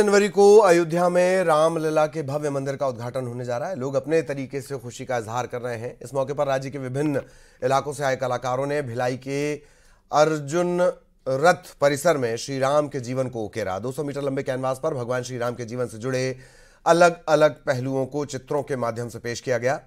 जनवरी को अयोध्या में रामलला के भव्य मंदिर का उद्घाटन होने जा रहा है लोग अपने तरीके से खुशी का इजहार कर रहे हैं इस मौके पर राज्य के विभिन्न इलाकों से आए कलाकारों ने भिलाई के अर्जुन रथ परिसर में श्री राम के जीवन को उकेरा 200 मीटर लंबे कैनवास पर भगवान श्री राम के जीवन से जुड़े अलग अलग पहलुओं को चित्रों के माध्यम से पेश किया गया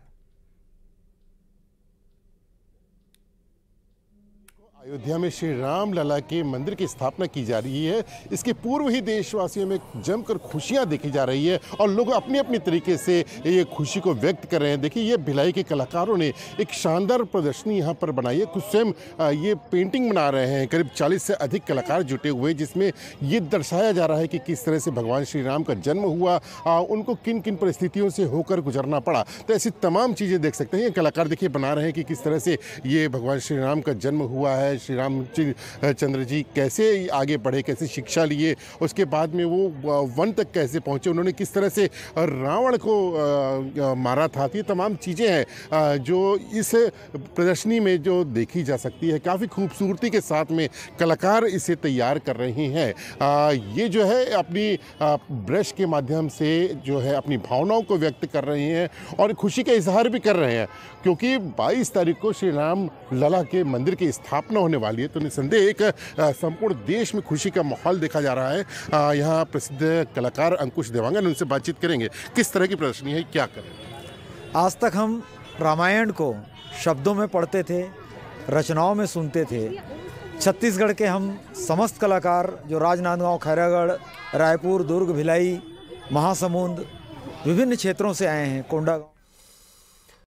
अयोध्या में श्री राम लला के मंदिर की स्थापना की जा रही है इसके पूर्व ही देशवासियों में जमकर खुशियां देखी जा रही है और लोग अपने अपने तरीके से ये खुशी को व्यक्त कर रहे हैं देखिए ये भिलाई के कलाकारों ने एक शानदार प्रदर्शनी यहाँ पर बनाई है कुछ स्वयं ये पेंटिंग बना रहे हैं करीब चालीस से अधिक कलाकार जुटे हुए जिसमें ये दर्शाया जा रहा है कि किस तरह से भगवान श्री राम का जन्म हुआ उनको किन किन परिस्थितियों से होकर गुजरना पड़ा तो ऐसी तमाम चीज़ें देख सकते हैं ये कलाकार देखिए बना रहे हैं कि किस तरह से ये भगवान श्री राम का जन्म हुआ है है श्री राम चंद्र जी कैसे आगे बढ़े कैसे शिक्षा लिए उसके बाद में वो वन तक कैसे पहुंचे उन्होंने किस तरह से रावण को मारा था तो ये तमाम चीज़ें हैं जो इस प्रदर्शनी में जो देखी जा सकती है काफ़ी खूबसूरती के साथ में कलाकार इसे तैयार कर रहे हैं ये जो है अपनी ब्रश के माध्यम से जो है अपनी भावनाओं को व्यक्त कर रहे हैं और खुशी का इजहार भी कर रहे हैं क्योंकि 22 तारीख को श्री राम लला के मंदिर की स्थापना घोषणा होने वाली है तो निसंदेह एक संपूर्ण देश में खुशी का माहौल देखा जा रहा है यहाँ प्रसिद्ध कलाकार अंकुश देवांगन उनसे बातचीत करेंगे किस तरह की प्रदर्शनी है क्या करें आज तक हम रामायण को शब्दों में पढ़ते थे रचनाओं में सुनते थे छत्तीसगढ़ के हम समस्त कलाकार जो राजनांदगांव खैरागढ़ रायपुर दुर्ग भिलाई महासमुंद विभिन्न क्षेत्रों से आए हैं कोंडागांव